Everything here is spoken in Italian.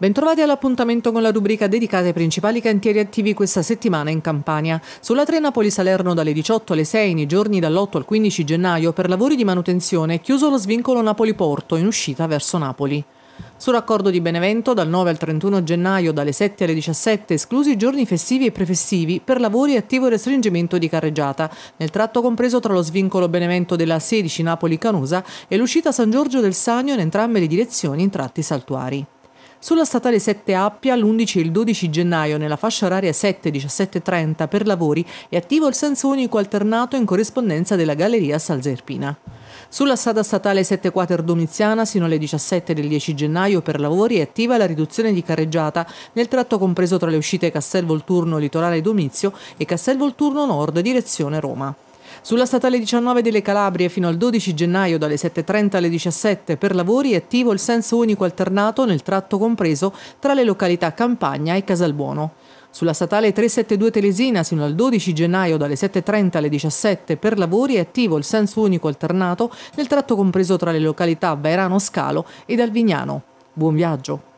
Bentrovati all'appuntamento con la rubrica dedicata ai principali cantieri attivi questa settimana in Campania. Sulla 3 Napoli-Salerno dalle 18 alle 6 nei giorni dall'8 al 15 gennaio per lavori di manutenzione chiuso lo svincolo Napoli-Porto in uscita verso Napoli. Sul raccordo di Benevento dal 9 al 31 gennaio dalle 7 alle 17 esclusi i giorni festivi e prefestivi per lavori attivo restringimento di carreggiata nel tratto compreso tra lo svincolo Benevento della 16 Napoli-Canusa e l'uscita San Giorgio del Sagno in entrambe le direzioni in tratti saltuari. Sulla statale 7 Appia l'11 e il 12 gennaio nella fascia oraria 7-17.30 per lavori è attivo il senso unico alternato in corrispondenza della galleria Salzerpina. Sulla strada statale 7 Quater Domiziana sino alle 17 del 10 gennaio per lavori è attiva la riduzione di carreggiata nel tratto compreso tra le uscite Castel Volturno Litorale Domizio e Castel Volturno Nord direzione Roma. Sulla statale 19 delle Calabrie fino al 12 gennaio dalle 7.30 alle 17 per lavori è attivo il senso unico alternato nel tratto compreso tra le località Campagna e Casalbuono. Sulla statale 372 Telesina fino al 12 gennaio dalle 7.30 alle 17 per lavori è attivo il senso unico alternato nel tratto compreso tra le località Vairano Scalo ed Alvignano. Buon viaggio!